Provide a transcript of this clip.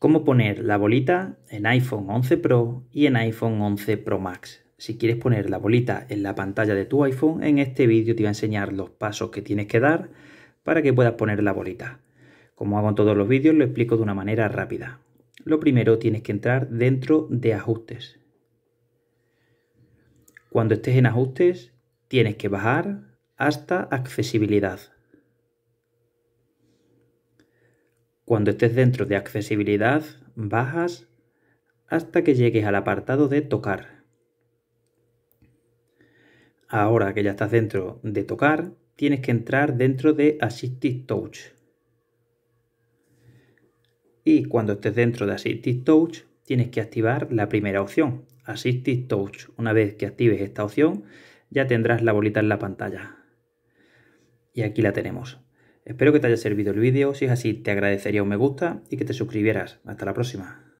cómo poner la bolita en iPhone 11 Pro y en iPhone 11 Pro Max. Si quieres poner la bolita en la pantalla de tu iPhone, en este vídeo te voy a enseñar los pasos que tienes que dar para que puedas poner la bolita. Como hago en todos los vídeos, lo explico de una manera rápida. Lo primero tienes que entrar dentro de ajustes. Cuando estés en ajustes, tienes que bajar hasta accesibilidad. Cuando estés dentro de accesibilidad, bajas hasta que llegues al apartado de tocar. Ahora que ya estás dentro de tocar, tienes que entrar dentro de Assistive Touch. Y cuando estés dentro de Assistive Touch, tienes que activar la primera opción, Assistive Touch. Una vez que actives esta opción, ya tendrás la bolita en la pantalla. Y aquí la tenemos. Espero que te haya servido el vídeo, si es así te agradecería un me gusta y que te suscribieras. Hasta la próxima.